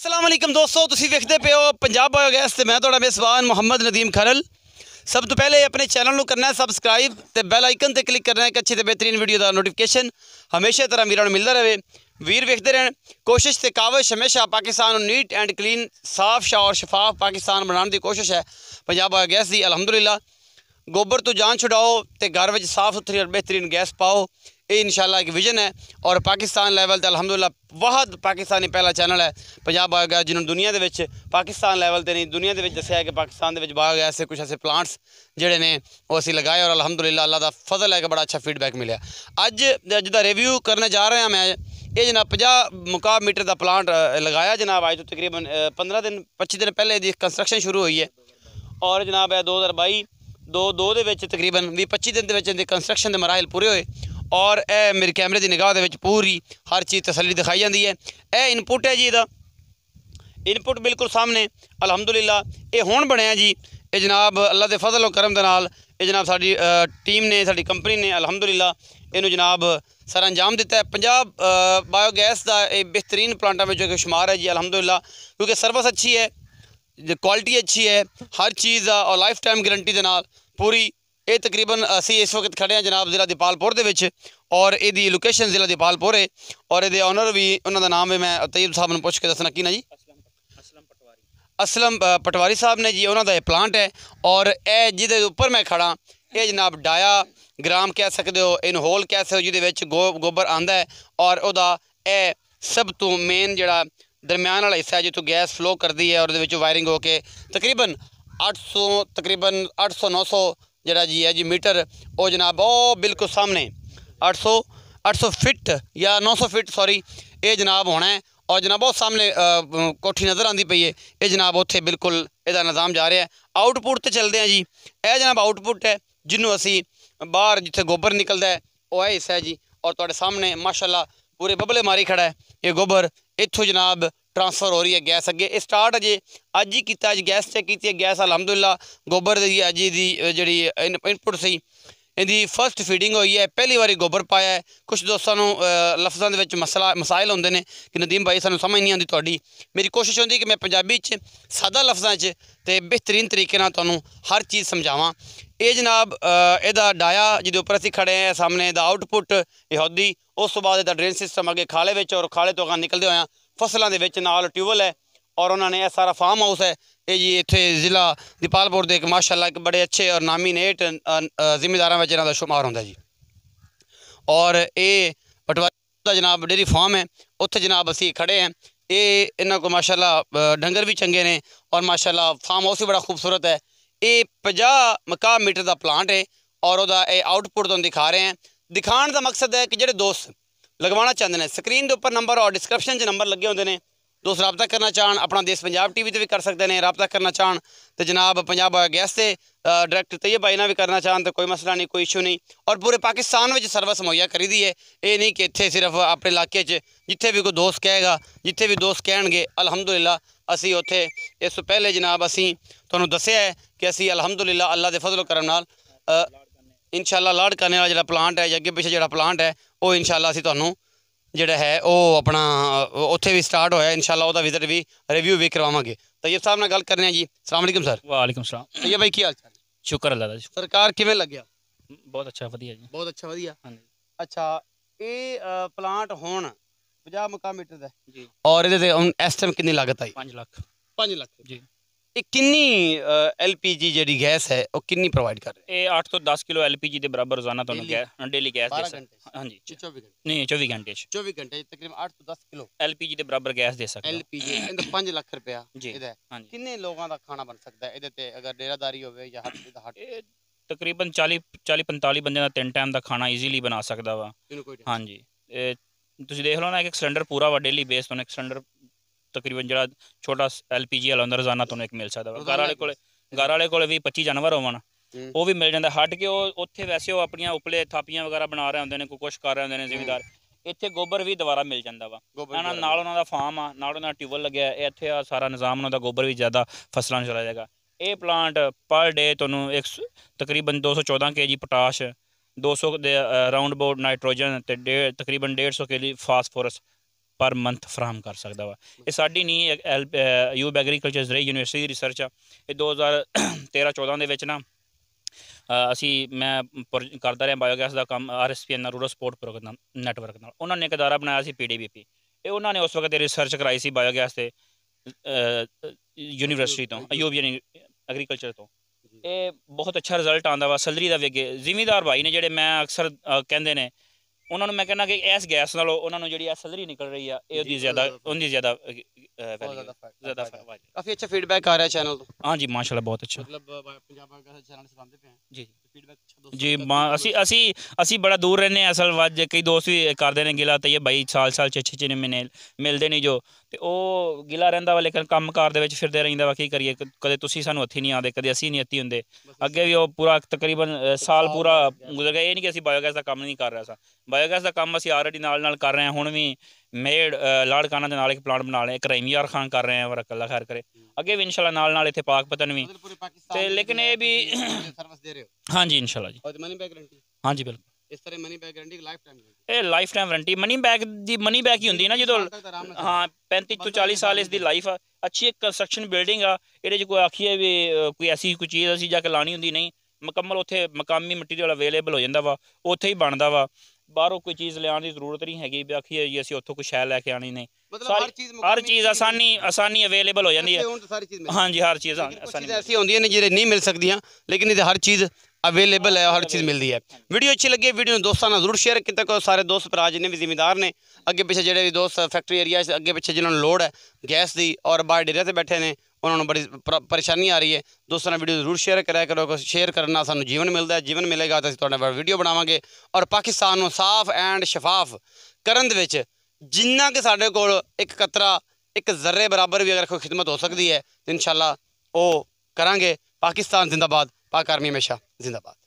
ਅਸਲਾਮ ਅਲੈਕਮ ਦੋਸਤੋ ਤੁਸੀਂ ਵੇਖਦੇ ਪਿਓ ਪੰਜਾਬ ਗੈਸ ਤੇ ਮੈਂ ਤੁਹਾਡਾ ਮੇਜ਼ਬਾਨ ਮੁਹੰਮਦ ਨਦੀਮ ਖਰਲ ਸਭ ਤੋਂ ਪਹਿਲੇ ਆਪਣੇ ਚੈਨਲ ਨੂੰ ਕਰਨਾ ਹੈ ਸਬਸਕ੍ਰਾਈਬ ਤੇ ਬੈਲ ਆਈਕਨ ਤੇ ਕਲਿੱਕ ਕਰਨਾ ਹੈ ਕਿ ਅੱਛੇ ਤੇ ਬਿਹਤਰੀਨ ਵੀਡੀਓ ਦਾ ਨੋਟੀਫਿਕੇਸ਼ਨ ਹਮੇਸ਼ਾ ਤਰ੍ਹਾਂ ਵੀਰਾਂ ਨੂੰ ਮਿਲਦਾ ਰਹੇ ਵੀਰ ਵੇਖਦੇ ਰਹਿਣ ਕੋਸ਼ਿਸ਼ ਤੇ ਕਾਵਿਸ਼ ਹਮੇਸ਼ਾ ਪਾਕਿਸਤਾਨ ਨੂੰ ਨੀਟ ਐਂਡ ਕਲੀਨ ਸਾਫ਼ ਸ਼ਾ ਔਰ ਸ਼ਫਾਫ ਪਾਕਿਸਤਾਨ ਬਣਾਉਣ ਦੀ ਕੋਸ਼ਿਸ਼ ਹੈ ਪੰਜਾਬ ਗੈਸ ਦੀ ਅਲਹਮਦੁਲਿਲਾ ਗੋਬਰ ਤੋਂ ਜਾਨ ਛਡਾਓ ਤੇ ਘਰ ਵਿੱਚ ਸਾਫ਼ ਸੁਥਰੀ ਔਰ ਬਿਹਤਰੀਨ ਗੈਸ ਪਾਓ ये इन एक विजन है और पाकिस्तान लेवल तो अलहमदुल्ला ਵਾਹਦ ਪਾਕਿਸਤਾਨੀ ਪਹਿਲਾ ਚੈਨਲ ਹੈ ਪੰਜਾਬ ਆ ਗਿਆ ਜਿਹਨੂੰ ਦੁਨੀਆ ਦੇ ਵਿੱਚ ਪਾਕਿਸਤਾਨ ਲੈਵਲ ਤੇ ਨਹੀਂ ਦੁਨੀਆ ਦੇ ਵਿੱਚ ਦੱਸਿਆ ਕਿ ਪਾਕਿਸਤਾਨ ਦੇ ਵਿੱਚ ਬਾਗ ਗਿਆ ਐਸੇ ਕੁਝ ਐਸੇ ਪਲਾਂਟਸ ਜਿਹੜੇ ਨੇ ਉਹ ਅਸੀਂ ਲਗਾਏ ਔਰ ਅਲਹਮਦੁਲਿਲਾ ਅੱਲਾ ਦਾ ਫਜ਼ਲ ਹੈ ਕਿ ਬੜਾ ਅੱਛਾ ਫੀਡਬੈਕ ਮਿਲਿਆ ਅੱਜ ਜਿਹਦਾ ਰਿਵਿਊ ਕਰਨ ਜਾ ਰਿਹਾ ਮੈਂ ਇਹ ਜਨਾਬ 50 ਮੁਕਾਬ ਮੀਟਰ ਦਾ ਪਲਾਂਟ ਲਗਾਇਆ ਜਨਾਬ ਅੱਜ ਤੋਂ ਤਕਰੀਬਨ 15 ਦਿਨ 25 ਦਿਨ ਪਹਿਲੇ ਦੀ ਕੰਸਟਰਕਸ਼ਨ ਸ਼ੁਰੂ ਹੋਈ ਹੈ ਔਰ ਜਨਾਬ ਇਹ 2022 ਦੋ ਦੋ ਦੇ ਵਿੱਚ ਤਕਰੀਬਨ 20 25 ਦਿਨ ਦੇ ਵਿੱਚ ਇਹਦੀ ਕੰਸਟਰਕਸ਼ਨ ਦੇ ਮਰਾਹਲ ਪੂਰੇ ਹੋਏ ਔਰ ਇਹ ਮੇਰੇ ਕੈਮਰੇ ਦੀ ਨਿਗਾਹ ਦੇ ਵਿੱਚ ਪੂਰੀ ਹਰ ਚੀਜ਼ ਤਸੱਲੀ ਦਿਖਾਈ ਜਾਂਦੀ ਹੈ ਇਹ ਇਨਪੁਟ ਹੈ ਜੀ ਇਹਦਾ ਇਨਪੁਟ ਬਿਲਕੁਲ ਸਾਹਮਣੇ ਅਲਹਮਦੁਲਿਲਾ ਇਹ ਹੁਣ ਬਣਿਆ ਜੀ ਇਹ ਜਨਾਬ ਅੱਲਾ ਦੇ ਫਜ਼ਲ ਤੇ ਕਰਮ ਦੇ ਨਾਲ ਇਹ ਜਨਾਬ ਸਾਡੀ ਟੀਮ ਨੇ ਸਾਡੀ ਕੰਪਨੀ ਨੇ ਅਲਹਮਦੁਲਿਲਾ ਇਹਨੂੰ ਜਨਾਬ ਸਰ ਅੰਜਾਮ ਦਿੱਤਾ ਹੈ ਪੰਜਾਬ ਬਾਇਓਗੈਸ ਦਾ ਇਹ ਬਿਹਤਰੀਨ ਪਲਾਂਟਾਂ ਵਿੱਚੋਂ ਇੱਕ شمار ਹੈ ਜੀ ਅਲਹਮਦੁਲਿਲਾ ਕਿਉਂਕਿ ਸਰਵਿਸ ਅੱਛੀ ਹੈ ਕੁਆਲਿਟੀ ਅੱਛੀ ਹੈ ਹਰ ਚੀਜ਼ ਦਾ ਔਰ ਲਾਈਫ ਟਾਈਮ ਗਾਰੰਟੀ ਦੇ ਨਾਲ ਪੂਰੀ ਇਹ ਤਕਰੀਬਨ ਅਸੀਂ ਇਸ ਵਕਤ ਖੜੇ ਆ ਜਨਾਬ ਜ਼ਿਲ੍ਹਾ ਦੀਪਾਲਪੁਰ ਦੇ ਵਿੱਚ ਔਰ ਇਹਦੀ ਲੋਕੇਸ਼ਨ ਜ਼ਿਲ੍ਹਾ ਦੀਪਾਲਪੁਰ ਹੈ ਔਰ ਇਹਦੇ ਓਨਰ ਵੀ ਉਹਨਾਂ ਦਾ ਨਾਮ ਹੈ ਮੈਂ ਤੈਯਬ ਸਾਹਿਬ ਨੂੰ ਪੁੱਛ ਕੇ ਦੱਸਣਾ ਕੀ ਨਾ ਜੀ ਅਸਲਮ ਪਟਵਾਰੀ ਸਾਹਿਬ ਨੇ ਜੀ ਉਹਨਾਂ ਦਾ ਇਹ ਪਲਾਂਟ ਹੈ ਔਰ ਇਹ ਜਿਹਦੇ ਉੱਪਰ ਮੈਂ ਖੜਾ ਇਹ ਜਨਾਬ ਡਾਇਆ ਗ੍ਰਾਮ ਕਹਿ ਸਕਦੇ ਹੋ ਹੋਲ ਕਹਿ ਸਕਦੇ ਹੋ ਜਿਹਦੇ ਵਿੱਚ ਗੋਬਰ ਆਂਦਾ ਹੈ ਔਰ ਉਹਦਾ ਇਹ ਸਭ ਤੋਂ ਮੇਨ ਜਿਹੜਾ ਦਰਮਿਆਨ ਵਾਲਾ ਹਿੱਸਾ ਜਿੱਥੋਂ ਗੈਸ ਫਲੋ ਕਰਦੀ ਹੈ ਔਰ ਉਹਦੇ ਵਿੱਚ ਵਾਇਰਿੰਗ ਹੋ ਕੇ ਤਕਰੀਬਨ 800 ਤਕਰੀਬਨ 800 900 ਜਿਹੜਾ ਜੀ ਹੈ ਜੀ ਮੀਟਰ ਉਹ ਜਨਾਬ ਉਹ ਬਿਲਕੁਲ ਸਾਹਮਣੇ 800 800 ਫਿਟ ਜਾਂ 900 ਫਿਟ ਸੌਰੀ ਇਹ ਜਨਾਬ ਹੋਣਾ ਹੈ ਔਰ ਜਨਾਬ ਉਹ ਸਾਹਮਣੇ ਕੋਠੀ ਨਜ਼ਰ ਆਂਦੀ ਪਈ ਹੈ ਇਹ ਜਨਾਬ ਉੱਥੇ ਬਿਲਕੁਲ ਇਹਦਾ ਨਿਜ਼ਾਮ ਜਾ ਰਿਹਾ ਹੈ ਆਊਟਪੁੱਟ ਤੇ ਚੱਲਦੇ ਆ ਜੀ ਇਹ ਜਨਾਬ ਆਊਟਪੁੱਟ ਹੈ ਜਿਹਨੂੰ ਅਸੀਂ ਬਾਹਰ ਜਿੱਥੇ ਗੋਬਰ ਨਿਕਲਦਾ ਹੈ ਉਹ ਹੈ ਹਿੱਸਾ ਜੀ ਔਰ ਤੁਹਾਡੇ ਸਾਹਮਣੇ ਮਾਸ਼ਾਅੱਲਾ ਪੂਰੇ ਬਬਲੇ ਮਾਰੀ ਖੜਾ ਹੈ ਇਹ ਗੋਬਰ ਇੱਥੋਂ ਜਨਾਬ ਟਰਾਂਸਫਰ ਹੋ ਰਹੀ ਹੈ ਗੈਸ ਅੱਗੇ ਇਹ ਸਟਾਰਟ ਅਜੇ ਅੱਜ ਹੀ ਕੀਤਾ ਅੱਜ ਗੈਸ ਤੇ ਕੀਤੀ ਹੈ ਗੈਸ ਅਲਹਮਦੁਲਿਲਾ ਗੋਬਰ ਦੀ ਅੱਜ ਦੀ ਜਿਹੜੀ ਇਨਪੁਟ ਸੀ ਇਹਦੀ ਫਰਸਟ ਫੀਡਿੰਗ ਹੋਈ ਹੈ ਪਹਿਲੀ ਵਾਰੀ ਗੋਬਰ ਪਾਇਆ ਹੈ ਕੁਝ ਦੋਸਤਾਂ ਨੂੰ ਲਫ਼ਜ਼ਾਂ ਦੇ ਵਿੱਚ ਮਸਲਾ ਮਸਾਇਲ ਹੁੰਦੇ ਨੇ ਕਿ ਨਦੀਮ ਭਾਈ ਸਾਨੂੰ ਸਮਝ ਨਹੀਂ ਆਉਂਦੀ ਤੁਹਾਡੀ ਮੇਰੀ ਕੋਸ਼ਿਸ਼ ਹੁੰਦੀ ਕਿ ਮੈਂ ਪੰਜਾਬੀ 'ਚ ਸਾਦਾ ਲਫ਼ਜ਼ਾਂ 'ਚ ਤੇ ਬਿਹਤਰੀਨ ਤਰੀਕੇ ਨਾਲ ਤੁਹਾਨੂੰ ਹਰ ਚੀਜ਼ ਸਮਝਾਵਾਂ ਇਹ ਜਨਾਬ ਇਹਦਾ ਡਾਇਆ ਜਿਹਦੇ ਉੱਪਰ ਅਸੀਂ ਖੜੇ ਆ ਸਾਹਮਣੇ ਦਾ ਆਊਟਪੁੱਟ ਯਹੂਦੀ ਉਸ ਤੋਂ ਬਾਅਦ ਇਹਦਾ ਡਰੇਨ ਸਿਸਟਮ ਅੱਗੇ ਖਾਲੇ ਵਿੱਚ ਔਰ ਖਾਲੇ ਤੋਂ ਅਗਾਂ ਨਿਕਲਦੇ ਹੋਇਆ ਫਸਲਾਂ ਦੇ ਵਿੱਚ ਨਾਲ ਟਿਊਬਲ ਹੈ ਔਰ ਉਹਨਾਂ ਨੇ ਇਹ ਸਾਰਾ ਫਾਰਮ ਹਾਊਸ ਹੈ ਇਹ ਜੀ ਇੱਥੇ ਜ਼ਿਲ੍ਹਾ ਦੀਪਾਲਪੁਰ ਦੇ ਇੱਕ ਮਾਸ਼ਾਅੱਲਾ ਇੱਕ ਬੜੇ ਅੱਛੇ ਔਰ ਨਾਮੀ ਨੇਟ ਵਿੱਚ ਇਹਨਾਂ ਦਾ ਸ਼ੁਮਾਰ ਹੁੰਦਾ ਜੀ ਔਰ ਇਹ ਪਟਵਾਰੀ ਦਾ ਜਨਾਬ ਡੇਰੀ ਫਾਰਮ ਹੈ ਉੱਥੇ ਜਨਾਬ ਅਸੀਂ ਖੜੇ ਹਾਂ ਇਹ ਇਹਨਾਂ ਕੋ ਮਾਸ਼ਾਅੱਲਾ ਡੰਗਰ ਵੀ ਚੰਗੇ ਨੇ ਔਰ ਮਾਸ਼ਾਅੱਲਾ ਫਾਰਮ ਹਾਊਸ ਵੀ ਬੜਾ ਖੂਬਸੂਰਤ ਹੈ ਇਹ 50 ਮਕਾ ਮੀਟਰ ਦਾ ਪਲਾਂਟ ਹੈ ਔਰ ਉਹਦਾ ਇਹ ਆਊਟਪੁੱਟ ਤੁਹਾਨੂੰ ਦਿਖਾ ਰਹੇ ਹਾਂ ਦਿਖਾਉਣ ਦਾ ਮਕਸਦ ਹੈ ਕਿ ਜਿਹੜੇ ਦੋਸਤ ਲਗਵਾਉਣਾ ਚਾਹੁੰਦੇ ਨੇ ਸਕਰੀਨ ਦੇ ਉੱਪਰ ਨੰਬਰ ਔਰ ਡਿਸਕ੍ਰਿਪਸ਼ਨ 'ਚ ਨੰਬਰ ਲੱਗੇ ਹੁੰਦੇ ਨੇ ਦੋਸਤ ਰਾਬਤਾ ਕਰਨਾ ਚਾਹਣ ਆਪਣਾ ਦੇਸ਼ ਪੰਜਾਬ ਟੀਵੀ ਤੇ ਵੀ ਕਰ ਸਕਦੇ ਨੇ ਰਾਬਤਾ ਕਰਨਾ ਚਾਹਣ ਤੇ ਜਨਾਬ ਪੰਜਾਬ ਗੈਸ ਤੇ ਡਾਇਰੈਕਟ ਤਈਏ ਭਾਈ ਨਾਲ ਵੀ ਕਰਨਾ ਚਾਹਣ ਤੇ ਕੋਈ ਮਸਲਾ ਨਹੀਂ ਕੋਈ ਇਸ਼ੂ ਨਹੀਂ ਔਰ ਪੂਰੇ ਪਾਕਿਸਤਾਨ ਵਿੱਚ ਸਰਵਿਸ ਮੁਹੱਈਆ ਦੀ ਹੈ ਇਹ ਨਹੀਂ ਕਿ ਇੱਥੇ ਸਿਰਫ ਆਪਣੇ ਇਲਾਕੇ 'ਚ ਜਿੱਥੇ ਵੀ ਕੋਈ ਦੋਸਤ ਕਹੇਗਾ ਜਿੱਥੇ ਵੀ ਦੋਸਤ ਕਹਿਣਗੇ ਅਲਹਮਦੁਲਿਲਾ ਅਸੀਂ ਉੱਥੇ ਇਸ ਤੋਂ ਪਹਿਲੇ ਜਨਾਬ ਅਸੀਂ ਤੁਹਾਨੂੰ ਦੱਸਿਆ ਹੈ ਕਿ ਅਸੀਂ ਅਲਹਮਦੁਲਿਲਾ ਅੱਲਾ ਦੇ ਫਜ਼ਲ ਕਰਮ ਨਾਲ ਇਨਸ਼ਾਅੱਲਾ ਲਾੜ ਕਰਨ ਵਾਲਾ ਜਿਹੜਾ ਪਲਾਂਟ ਹੈ ਜਾਂ ਅੱਗੇ ਪਿੱਛੇ ਜਿਹੜਾ ਪਲਾਂਟ ਹੈ ਉਹ ਇਨਸ਼ਾਅੱਲਾ ਅਸੀਂ ਤੁਹਾਨੂੰ ਜਿਹੜਾ ਹੈ ਉਹ ਆਪਣਾ ਉੱਥੇ ਵੀ ਸਟਾਰਟ ਹੋਇਆ ਇਨਸ਼ਾਅੱਲਾ ਉਹਦਾ ਵਿਜ਼ਿਟ ਵੀ ਰਿਵਿਊ ਵੀ ਕਰਵਾਵਾਂਗੇ ਤਈਬ ਸਾਹਿਬ ਨਾਲ ਗੱਲ ਕਰਨੇ ਆ ਜੀ ਅਸਲਾਮ ਅਲੈਕਮ ਸਰ ਵਾਲੇਕਮ ਸਲਾਮ ਤਈਬ ਭਾਈ ਕੀ ਹਾਲ ਚਾਲ ਸ਼ੁਕਰ ਅੱਲਾ ਦਾ ਸਰਕਾਰ ਕਿਵੇਂ ਲੱਗਿਆ ਬਹੁਤ ਅੱਛਾ ਵਧੀਆ ਜੀ ਬਹੁਤ ਅੱਛਾ ਵਧੀਆ ਹਾਂਜੀ ਅੱਛਾ ਇਹ ਪਲਾਂਟ ਹੋਣ 50 ਮਕਾ ਮੀਟਰ ਦਾ ਜੀ ਔਰ ਇਹਦੇ ਤੇ ਇਸ ਟਾਈਮ ਕਿੰਨੀ ਲਾਗਤ ਆਈ 5 ਲੱਖ 5 ਲੱਖ ਜੀ ਇਹ ਕਿੰਨੀ ਐਲਪੀਜੀ ਜਿਹੜੀ ਗੈਸ ਹੈ ਉਹ ਕਿੰਨੀ ਪ੍ਰੋਵਾਈਡ ਕਰ ਰਹੇ ਇਹ 8 ਤੋਂ 10 ਕਿਲੋ ਐਲਪੀਜੀ ਦੇ ਬਰਾਬਰ ਰੋਜ਼ਾਨਾ ਤੁਹਾਨੂੰ ਗੈਸ ਡੇਲੀ ਗੈਸ ਦੇ ਸਕਦੇ ਹਾਂਜੀ 24 ਘੰਟੇ ਨਹੀਂ 24 ਘੰਟੇ 24 ਘੰਟੇ ਤਕਰੀਬਨ 8 ਤੋਂ 10 ਕਿਲੋ ਐਲਪੀਜੀ ਦੇ ਬਰਾਬਰ ਗੈਸ ਦੇ ਸਕਦੇ ਐਲਪੀਜੀ ਇਹਦਾ 5 ਲੱਖ ਰੁਪਿਆ ਇਹਦਾ ਕਿੰਨੇ ਲੋਕਾਂ ਦਾ ਖਾਣਾ ਬਣ ਸਕਦਾ ਇਹਦੇ ਤੇ ਅਗਰ ਡੇਰਾਦਾਰੀ ਹੋਵੇ ਜਾਂ ਹੱਟ ਦਾ ਹੱਟ ਤਕਰੀਬਨ 40 40 45 ਬੰਦਿਆਂ ਦਾ ਤਿੰਨ ਟਾਈਮ ਦਾ ਖਾਣਾ ਈਜ਼ੀਲੀ ਬਣਾ ਸਕਦਾ ਵਾ ਹਾਂਜੀ ਤੁਸੀਂ ਦੇਖ ਲਓ ਨਾ ਇੱਕ ਸਿਲੰਡਰ ਪੂਰਾ ਵਾ ਡੇਲੀ ਬੇਸ ਤੋਂ ਇੱਕ ਸਿਲੰਡਰ ਤਕਰੀਬਨ ਜਿਹੜਾ ਛੋਟਾ ਐਲਪੀਜੀ ਵਾਲਾ ਹੁੰਦਾ ਰੋਜ਼ਾਨਾ ਤੁਹਾਨੂੰ ਇੱਕ ਮਿਲ ਸਕਦਾ ਵਾ ਘਰ ਵਾਲੇ ਕੋਲੇ ਘਰ ਵਾਲੇ ਕੋਲੇ ਵੀ 25 ਜਾਨਵਰ ਹੋਵਣ ਉਹ ਵੀ ਮਿਲ ਜਾਂਦਾ ਹਟ ਕੇ ਉਹ ਉੱਥੇ ਵੈਸੇ ਉਹ ਆਪਣੀਆਂ ਉਪਲੇ ਥਾਪੀਆਂ ਵਗੈਰਾ ਬਣਾ ਰਹੇ ਹੁੰਦੇ ਨੇ ਕੋਈ ਕੁਛ ਕਰ ਰਹੇ ਹੁੰਦੇ ਨੇ ਜ਼ਿਮੀਦਾਰ ਇੱਥੇ ਗੋਬਰ ਵੀ ਦੁਬਾਰਾ ਮਿਲ ਜਾਂਦਾ ਵਾ ਨਾ ਨਾਲ ਉਹਨਾਂ ਦਾ ਫਾਰਮ ਆ ਨਾਲ ਉਹਨਾਂ ਦਾ ਟਿਊਬਲ ਲੱਗਿਆ ਇੱਥੇ ਆ ਸਾਰਾ ਨਿਜ਼ਾਮ ਉਹਨਾਂ ਦਾ ਗੋਬਰ ਵੀ ਜ਼ਿਆਦਾ ਫਸਲਾਂ ਚਲਾ ਜਾਏਗਾ ਇਹ ਪਲਾਂਟ ਪਰ ਡੇ ਤੁਹਾਨੂੰ ਇੱਕ ਤਕਰੀਬਨ 214 ਕੇਜੀ ਪੋਟਾਸ਼ 200 ਦੇ ਰਾਉਂਡ ਬੋਰਡ ਨਾਈਟ੍ਰੋਜਨ ਤੇ ਤਕਰੀਬਨ 150 ਕੇਜੀ ਫਾਸਫੋਰਸ ਪਰ ਮੰਥ ਫਰਾਮ ਕਰ ਸਕਦਾ ਵਾ ਇਹ ਸਾਡੀ ਨਹੀਂ ਯੂਬ ਐਗਰੀਕਲਚਰ ਜ਼ਰੀ ਯੂਨੀਵਰਸਿਟੀ ਦੀ ਰਿਸਰਚ ਆ ਇਹ 2013 14 ਦੇ ਵਿੱਚ ਨਾ ਅਸੀਂ ਮੈਂ ਕਰਦਾ ਰਿਹਾ ਬਾਇਓਗੈਸ ਦਾ ਕੰਮ ਆਰਐਸਪੀਐਨ ਨਾਲ ਰੂਰਲ ਸਪੋਰਟ ਪ੍ਰੋਗਰਾਮ ਨੈਟਵਰਕ ਨਾਲ ਉਹਨਾਂ ਨੇ ਇੱਕ ਦਾਰਾ ਬਣਾਇਆ ਸੀ ਪੀਡੀਬੀਪੀ ਇਹ ਉਹਨਾਂ ਨੇ ਉਸ ਵਕਤ ਰਿਸਰਚ ਕਰਾਈ ਸੀ ਬਾਇਓਗੈਸ ਤੇ ਯੂਨੀਵਰਸਿਟੀ ਤੋਂ ਯਾਨੀ ਐਗਰੀਕਲਚਰ ਤੋਂ ਇਹ ਬਹੁਤ ਅੱਛਾ ਰਿਜ਼ਲਟ ਆਂਦਾ ਵਾ ਸਲਰੀ ਦਾ ਵੇਗੇ ਜ਼ਿਮੀਦਾਰ ਭਾਈ ਨੇ ਜਿਹੜੇ ਮੈਂ ਅਕਸਰ ਕਹਿੰਦੇ ਨੇ ਉਹਨਾਂ ਨੂੰ ਮੈਂ ਕਹਿੰਦਾ ਕਿ ਇਸ ਗੈਸ ਨਾਲ ਉਹਨਾਂ ਨੂੰ ਜਿਹੜੀ ਐ ਸੈਲਰੀ ਨਿਕਲ ਰਹੀ ਆ ਇਹ ਉਹਦੀ ਜ਼ਿਆਦਾ ਉਹਦੀ ਜ਼ਿਆਦਾ ਜ਼ਿਆਦਾ ਕਾਫੀ ਅੱਛਾ ਫੀਡਬੈਕ ਆ ਰਿਹਾ ਚੈਨਲ ਤੋਂ ਹਾਂਜੀ ਮਾਸ਼ਾਅੱਲਾ ਬਹੁਤ ਅੱਛਾ ਮਤਲਬ ਪੰਜਾਬ ਦਾ ਚੈਨਲ ਚਲਾਉਂਦੇ ਪਏ ਜੀ ਫੀਡਬੈਕ ਅੱਛਾ ਦੋਸਤ ਜੀ ਅਸੀਂ ਅਸੀਂ ਅਸੀਂ ਬੜਾ ਦੂਰ ਰਹਿੰਦੇ ਆ ਅਸਲ ਵਾਜ ਕਈ ਦੋਸਤ ਵੀ ਕਰਦੇ ਨੇ ਗਿਲਾ ਤੇ ਇਹ ਬਾਈ ਸਾਲ ਸਾਲ ਛੇ ਚੇ ਨੇ ਮਹੀਨੇ ਮਿਲਦੇ ਨਹੀਂ ਜੋ ਤੇ ਉਹ ਗਿਲਾ ਰਹਿੰਦਾ ਵਾ ਲੇਕਿਨ ਕਾਰ ਦੇ ਵਿੱਚ ਫਿਰਦੇ ਰਹਿੰਦਾ ਵਾ ਕੀ ਕਰੀਏ ਕਦੇ ਤੁਸੀਂ ਸਾਨੂੰ ਹੱਥੀ ਨਹੀਂ ਆਉਂਦੇ ਕਦੇ ਅਸੀਂ ਨਹੀਂ ਹੱਥੀ ਹੁੰਦੇ ਅੱਗੇ ਵੀ ਉਹ ਪੂਰਾ ਤਕਰੀਬਨ ਸਾਲ ਪੂਰਾ ਗੁਜ਼ਰ ਗਿਆ ਇਹ ਨਹੀਂ ਕਿ ਅਸੀਂ ਬਾਇਓਗੈਸ ਦਾ ਕੰਮ ਨਹੀਂ ਕਰ ਰਿਹਾ ਸਾ ਬਾਇਓਗੈਸ ਦਾ ਕੰਮ ਅਸੀਂ ਆਲਰੇਡੀ ਨਾਲ ਨਾਲ ਕਰ ਰਹੇ ਹਾਂ ਹੁਣ ਵੀ ਮੇੜ ਲਾੜਕਾਨਾ ਦੇ ਨਾਲ ਇੱਕ ਪਲਾਂਟ ਬਣਾ ਰਹੇ ਇੱਕ ਰਹੀਮੀਆਰ ਖਾਨ ਕਰ ਰਹੇ ਹਾਂ ਵਰ ਅੱਲਾ ਖੈਰ ਕਰੇ ਅੱਗੇ ਵੀ ਇਨਸ਼ਾਅੱਲਾ ਨਾਲ ਨਾਲ ਇੱਥੇ ਪਾਕ ਪਤਨ ਵੀ ਤੇ ਲੇਕਿਨ ਇਹ ਵੀ ਸਰਵਿਸ ਦੇ ਰਹੇ ਹੋ ਹਾਂਜੀ ਇਨਸ਼ਾਅੱਲਾ ਜੀ ਮਨੀ ਬੈਕ ਗਾਰੰਟੀ ਹਾਂਜੀ ਬਿਲਕੁਲ ਇਸ ਤਰ੍ਹਾਂ money back guarantee lifetime ਇਹ lifetime warranty money back ਦੀ ਮਨੀ ਬੈਕ ਹੀ ਹੁੰਦੀ ਹੈ ਨਾ ਜਦੋਂ ਹਾਂ 35 ਤੋਂ 40 ਸਾਲ ਇਸ ਦੀ ਲਾਈਫ ਆ ਅੱਛੀ ਇੱਕ ਕੰਸਟਰਕਸ਼ਨ ਬਿਲਡਿੰਗ ਆ ਇਹਦੇ ਚ ਕੋਈ ਆਖੀਏ ਵੀ ਕੋਈ ਐਸੀ ਕੋਈ ਚੀਜ਼ ਅਸੀਂ ਜਾ ਕੇ ਲਾਣੀ ਹੁੰਦੀ ਨਹੀਂ ਮੁਕੰਮਲ ਉੱਥੇ ਮਕਾਮੀ ਮਟੀਰੀਅਲ ਅਵੇਲੇਬਲ ਹੋ ਜਾਂਦਾ ਵਾ ਉੱਥੇ ਹੀ ਬਣਦਾ ਵਾ ਬਾਹਰੋਂ ਕੋਈ ਚੀਜ਼ ਲਿਆਉਣ ਦੀ ਜ਼ਰੂਰਤ ਨਹੀਂ ਹੈਗੀ ਬਾਕੀ ਜੀ ਅਸੀਂ ਉੱਥੋਂ ਕੁਛ ਸ਼ੈ ਲੈ ਕੇ ਆਣੀ ਨੇ ਮਤਲਬ ਹਰ ਚੀਜ਼ ਹਰ ਚੀਜ਼ ਆਸਾਨੀ ਆਸਾਨੀ ਅਵੇਲੇਬਲ ਹੋ ਜਾਂਦੀ ਹੈ ਹਾਂਜੀ ਹਰ ਚੀਜ਼ ਆਸਾਨੀ ਐਸੀ ਹੁੰਦੀਆਂ ਨੇ ਜਿਹੜੇ ਨਹੀਂ ਮਿਲ ਸਕਦੀਆਂ ਲੇਕਿਨ ਇਹ ਹਰ ਚੀਜ਼ ਅਵੇਲੇਬਲ ਹੈ ਹਰ ਚੀਜ਼ ਮਿਲਦੀ ਹੈ ਵੀਡੀਓ ਅੱਛੀ ਲੱਗੀ ਵੀਡੀਓ ਨੂੰ ਦੋਸਤਾਂ ਨਾਲ ਜ਼ਰੂਰ ਸ਼ੇਅਰ ਕੀਤਾ ਕਰੋ ਸਾਰੇ ਦੋਸਤ ਭਰਾ ਜਿੰਨੇ ਵੀ ਜ਼ਿੰਮੇਦਾਰ ਨੇ ਅੱਗੇ ਪਿੱਛੇ ਜਿਹੜੇ ਵੀ ਦੋਸਤ ਫੈਕਟਰੀ ਏਰੀਆ ਅੱਗੇ ਪਿੱਛੇ ਜਿਨ੍ਹਾਂ ਨੂੰ ਲੋਡ ਹੈ ਗੈਸ ਦੀ ਔਰ ਬਾਹਰ ਡੇਰੇ ਤੇ ਬੈਠੇ ਨੇ ਉਹਨਾਂ ਨੂੰ ਬੜੀ ਪਰੇਸ਼ਾਨੀ ਆ ਰਹੀ ਹੈ ਦੋਸਤਾਂ ਨਾਲ ਵੀਡੀਓ ਜ਼ਰੂਰ ਸ਼ੇਅਰ ਕਰਿਆ ਕਰੋ ਸ਼ੇਅਰ ਕਰਨ ਨਾਲ ਸਾਨੂੰ ਜੀਵਨ ਮਿਲਦਾ ਹੈ ਜੀਵਨ ਮਿਲੇਗਾ ਤਾਂ ਅਸੀਂ ਤੁਹਾਡੇ ਨਾਲ ਵੀਡੀਓ ਬਣਾਵਾਂਗੇ ਔਰ ਪਾਕਿਸਤਾਨ ਨੂੰ ਸਾਫ਼ ਐਂਡ ਸ਼ਫਾਫ ਕਰਨ ਦੇ ਵਿੱਚ ਜਿੰਨਾ ਕਿ ਸਾਡੇ ਕੋਲ ਇੱਕ ਕਤਰਾ ਇੱਕ ਜ਼ਰਰੇ ਬਰਾਬਰ ਵੀ ਅਗਰ ਕੋਈ ਖਿਦਮਤ ਹੋ ਸਕਦੀ ਹੈ ਤਾਂ ਇਨਸ਼ਾਅੱਲਾ ਉਹ ਕਰਾਂਗੇ ਪਾਕਿਸਤਾਨ ਜ਼ਿੰਦਾਬਾਦ ਪਾਕ ਆਰਮੀ ਹਮੇਸ਼ਾ ਜ਼ਿੰਦਾਬਾਦ